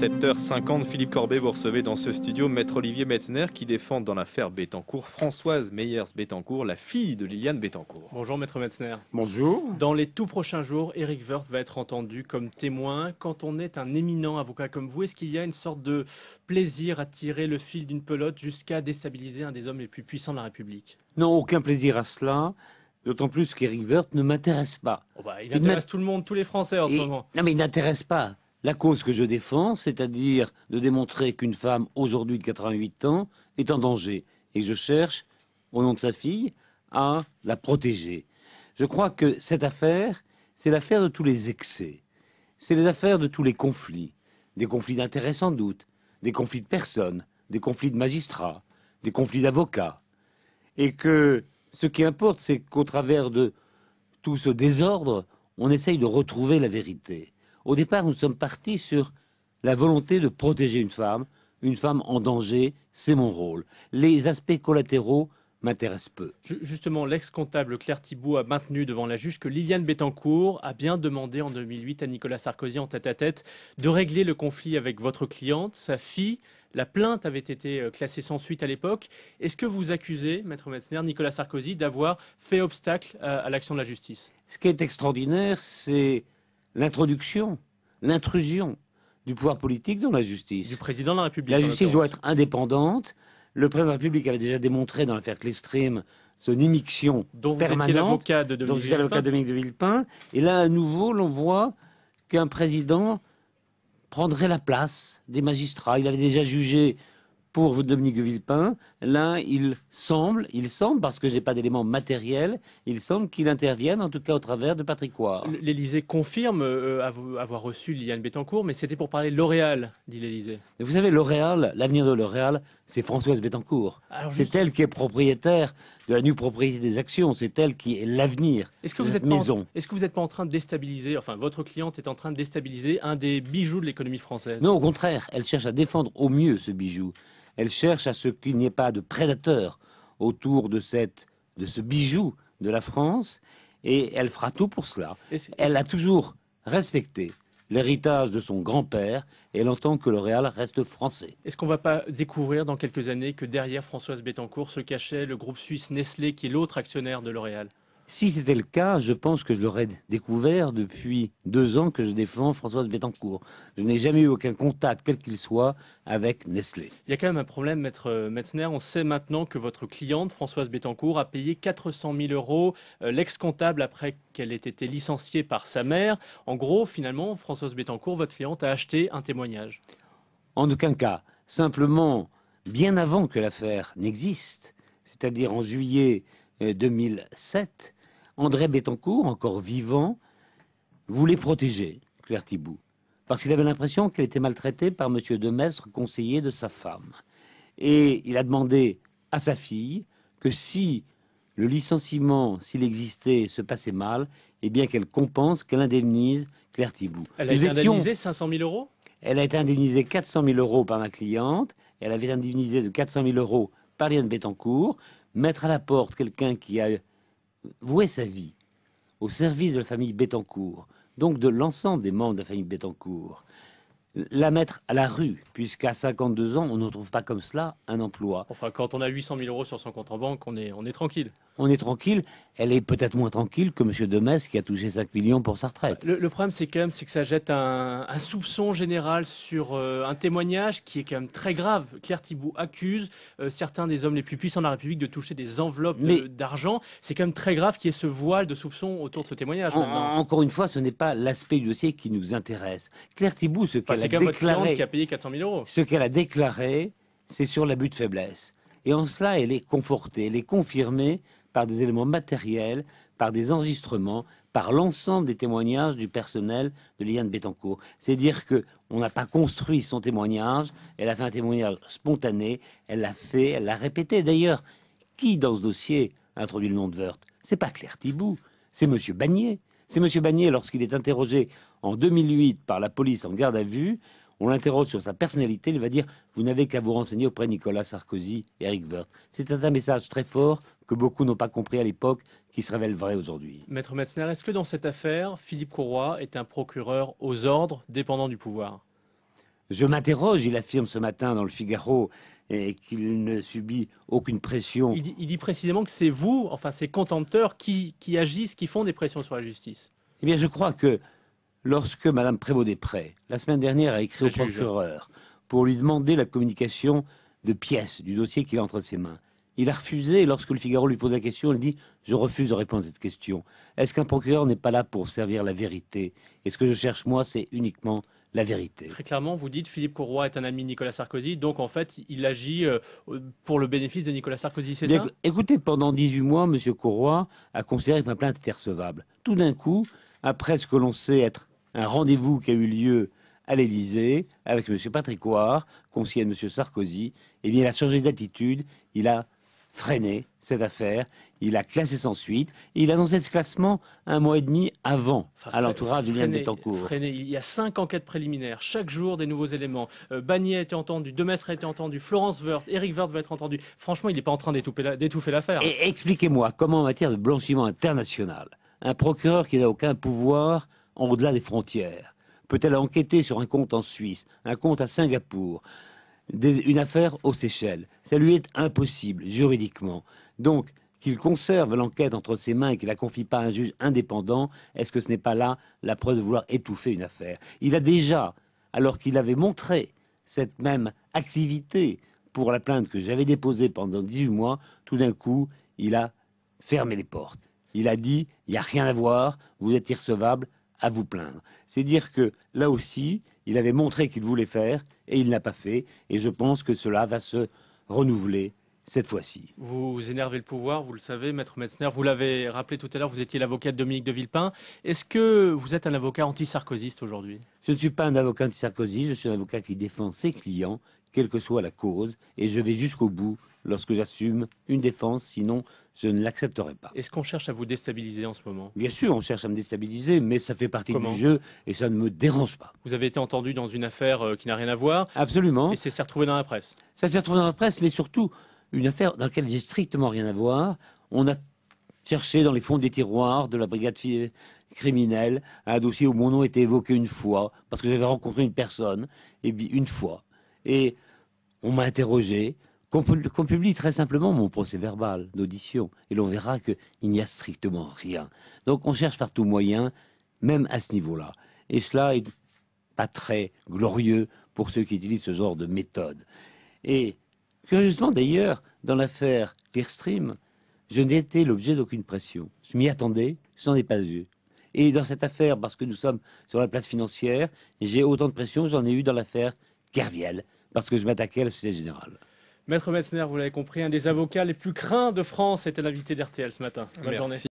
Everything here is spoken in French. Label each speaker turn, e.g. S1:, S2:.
S1: 7h50, Philippe Corbet, vous recevez dans ce studio Maître Olivier Metzner qui défend dans l'affaire Bettencourt Françoise Meyers-Bettencourt, la fille de Liliane Bettencourt. Bonjour Maître Metzner. Bonjour. Dans les tout prochains jours, Eric Wirth va être entendu comme témoin. Quand on est un éminent avocat comme vous, est-ce qu'il y a une sorte de plaisir à tirer le fil d'une pelote jusqu'à déstabiliser un des hommes les plus puissants de la République
S2: Non, aucun plaisir à cela. D'autant plus qu'Eric Wirth ne m'intéresse pas. Oh bah, il, intéresse tout le monde, tous les Français en ce moment. Non mais il n'intéresse pas la cause que je défends, c'est-à-dire de démontrer qu'une femme aujourd'hui de 88 ans est en danger et je cherche, au nom de sa fille, à la protéger. Je crois que cette affaire, c'est l'affaire de tous les excès, c'est les affaires de tous les conflits, des conflits d'intérêts sans doute, des conflits de personnes, des conflits de magistrats, des conflits d'avocats, et que ce qui importe, c'est qu'au travers de tout ce désordre, on essaye de retrouver la vérité. Au départ, nous sommes partis sur la volonté de protéger une femme, une femme en danger, c'est mon rôle. Les aspects collatéraux m'intéressent peu.
S1: Justement, l'ex-comptable Claire Thibault a maintenu devant la juge que Liliane Bettencourt a bien demandé en 2008 à Nicolas Sarkozy en tête-à-tête de régler le conflit avec votre cliente, sa fille. La plainte avait été euh, classée sans suite à l'époque. Est-ce que vous accusez, Maître Metzner, Nicolas Sarkozy d'avoir fait obstacle euh, à l'action de la justice
S2: Ce qui est extraordinaire, c'est l'introduction, l'intrusion du pouvoir politique dans la justice. Du président de la République. La justice doit être indépendante. Le président de la République avait déjà démontré dans l'affaire Cliffstream son immixtion dont permanente. l'avocat de Dominique de Villepin. Et là, à nouveau, l'on voit qu'un président prendrait la place des magistrats. Il avait déjà jugé pour Dominique Villepin, là, il semble, il semble, parce que n'ai pas d'éléments matériels, il semble qu'il intervienne, en tout cas au travers de Patrick Coire. L'Élysée confirme euh, avoir reçu Liliane Bettencourt, mais c'était pour parler
S1: L'Oréal, dit l'Élysée.
S2: Vous savez, L'Oréal, l'avenir de L'Oréal, c'est Françoise Bettencourt. C'est elle qui est propriétaire de la nue propriété des actions, c'est elle qui est l'avenir est -ce que de vous êtes maison.
S1: Est-ce que vous n'êtes pas en train de déstabiliser, enfin, votre cliente est en train de déstabiliser un des bijoux de l'économie française Non,
S2: au contraire, elle cherche à défendre au mieux ce bijou. Elle cherche à ce qu'il n'y ait pas de prédateurs autour de, ce bijou de la France et elle fera tout pour cela. Elle a toujours respecté l'héritage de son grand-père et elle entend que L'Oréal reste français.
S1: Est-ce qu'on ne va pas découvrir dans quelques années que derrière Françoise Bettencourt se cachait le groupe suisse Nestlé qui est l'autre actionnaire de L'Oréal
S2: si c'était le cas, je pense que je l'aurais découvert depuis deux ans que je défends Françoise Bettencourt. Je n'ai jamais eu aucun contact, quel qu'il soit, avec Nestlé.
S1: Il y a quand même un problème, Maître euh, Metzner. On sait maintenant que votre cliente, Françoise Bettencourt, a payé 400 000 euros euh, l'ex-comptable après qu'elle ait été licenciée par sa mère. En gros, finalement, Françoise Bettencourt, votre cliente, a acheté un témoignage.
S2: En aucun cas. Simplement, bien avant que l'affaire n'existe, c'est-à-dire en juillet 2007, euh, André Bettencourt, encore vivant, voulait protéger Claire Thibault parce qu'il avait l'impression qu'elle était maltraitée par M. Demestre, conseiller de sa femme. Et il a demandé à sa fille que si le licenciement, s'il existait, se passait mal, eh bien qu'elle compense, qu'elle indemnise Claire Thibault. Elle a été indemnisée
S1: 500 000 euros
S2: Elle a été indemnisée 400 000 euros par ma cliente, elle avait indemnisé indemnisée de 400 000 euros par Liane Bettencourt. Mettre à la porte quelqu'un qui a Vouer sa vie au service de la famille Bettencourt, donc de l'ensemble des membres de la famille Bettencourt, la mettre à la rue, puisqu'à 52 ans, on ne trouve pas comme cela un emploi. Enfin, quand on a 800 000 euros sur son compte en banque, on est tranquille on est tranquille. Elle est peut-être moins tranquille que M. Demes qui a touché 5 millions pour sa retraite.
S1: Le, problème, c'est quand même c'est que ça jette un, soupçon général sur euh, un témoignage qui est quand même très grave. Claire Thibault accuse euh, certains des hommes les plus puissants de
S2: la République de toucher des enveloppes d'argent. C'est quand même très grave qu'il y ait ce voile de soupçon autour de ce témoignage. encore une fois, ce n'est pas l'aspect du dossier qui nous intéresse. Claire Thibault, ce qu'elle a, déclaré, Ce qu'elle a déclaré, c'est sur l'abus de faiblesse. Et en cela, elle est confortée, elle est confirmée par des éléments matériels, par des enregistrements, par l'ensemble des témoignages du personnel de Liliane Bettencourt. C'est dire que on n'a pas construit son témoignage, elle a fait un témoignage spontané, elle l'a fait, elle l'a répété. D'ailleurs, qui dans ce dossier a introduit le nom de Wörth C'est pas Claire Thibault, c'est Monsieur Bagnier. C'est Monsieur Bagnier lorsqu'il est interrogé en 2008 par la police en garde à vue on l'interroge sur sa personnalité, il va dire Vous n'avez qu'à vous renseigner auprès de Nicolas Sarkozy et Eric Woerth. C'est un message très fort que beaucoup n'ont pas compris à l'époque, qui se révèle vrai aujourd'hui.
S1: Maître Metzner, est-ce que dans cette affaire, Philippe Courroy est un procureur aux ordres dépendant du pouvoir
S2: Je m'interroge, il affirme ce matin dans le Figaro qu'il ne subit aucune pression. Il
S1: dit, précisément que c'est vous, enfin ces contempteurs, qui agissent, qui font des pressions sur la
S2: justice. Eh bien, je crois que lorsque Mme prévost des la semaine dernière, a écrit au procureur pour lui demander la communication de pièces du dossier qu'il a entre ses mains. Il a refusé, lorsque le Figaro lui pose la question, il dit « Je refuse de répondre à cette question. Est-ce qu'un procureur n'est pas là pour servir la vérité Et ce que je cherche, moi, c'est uniquement la vérité.
S1: Très clairement, vous dites Philippe Courroy est un ami de Nicolas Sarkozy, donc en fait, il agit euh, pour le bénéfice de Nicolas Sarkozy, c'est ça
S2: Écoutez, pendant 18 mois, M. Courroy a considéré que ma plainte était recevable. Tout d'un coup, après ce que l'on sait être un rendez-vous qui a eu lieu à l'Élysée avec M. Patrick coire conseiller de M. Sarkozy. Eh bien, il a changé d'attitude, il a freiné cette affaire, il a classé sans suite, il a annoncé ce classement un mois et demi avant, à l'entourage Il
S1: y a cinq enquêtes préliminaires, chaque jour des nouveaux éléments. Euh, Bagnier a été entendu, Demestre a été entendu, Florence Wörth, Eric Wörth va être entendu. Franchement, il n'est pas en train
S2: d'étouffer l'affaire. expliquez-moi comment en matière de blanchiment international, un procureur qui n'a aucun pouvoir au-delà des frontières Peut-elle enquêter sur un compte en Suisse, un compte à Singapour, une affaire aux Seychelles Ça lui est impossible juridiquement. Donc, qu'il conserve l'enquête entre ses mains et qu'il la confie pas à un juge indépendant, est-ce que ce n'est pas là la preuve de vouloir étouffer une affaire Il a déjà, alors qu'il avait montré cette même activité pour la plainte que j'avais déposée pendant 18 mois, tout d'un coup, il a fermé les portes. Il a dit, il n'y a rien à voir, vous êtes irrecevable, à vous plaindre. C'est dire que là aussi, il avait montré qu'il voulait faire et il n'a pas fait. Et je pense que cela va se renouveler cette fois-ci.
S1: Vous énervez le pouvoir, vous le savez, Maître Metzner. Vous l'avez rappelé tout à l'heure, vous étiez l'avocat de Dominique de Villepin. Est-ce que vous êtes un avocat anti-sarkoziste aujourd'hui
S2: Je ne suis pas un avocat anti-sarkozy, je suis un avocat qui défend ses clients, quelle que soit la cause, et je vais jusqu'au bout lorsque j'assume une défense, sinon je ne l'accepterai pas.
S1: Est-ce qu'on cherche à vous déstabiliser en ce moment Bien
S2: sûr, on cherche à me déstabiliser, mais ça fait partie du jeu et ça ne me dérange pas.
S1: Vous avez été entendu dans une affaire euh, qui n'a rien
S2: à voir Absolument. Et ça s'est retrouvé dans la presse Ça s'est retrouvé dans la presse, mais surtout une affaire dans laquelle j'ai strictement rien à voir. On a cherché dans les fonds des tiroirs de la brigade criminelle un dossier où mon nom était évoqué une fois, parce que j'avais rencontré une personne, et une fois. Et on m'a interrogé, qu'on publie très simplement mon procès verbal d'audition, et l'on verra qu'il n'y a strictement rien. Donc on cherche par tous moyens, même à ce niveau-là. Et cela n'est pas très glorieux pour ceux qui utilisent ce genre de méthode. Et curieusement d'ailleurs, dans l'affaire Clearstream, je n'ai été l'objet d'aucune pression. Je m'y attendais, je n'en ai pas eu. Et dans cette affaire, parce que nous sommes sur la place financière, j'ai autant de pression, que j'en ai eu dans l'affaire Kerviel, parce que je m'attaquais à la Société Générale.
S1: Maître Metzner, vous l'avez compris, un des avocats les plus craints de France était l'invité d'RTL ce matin. Bonne journée.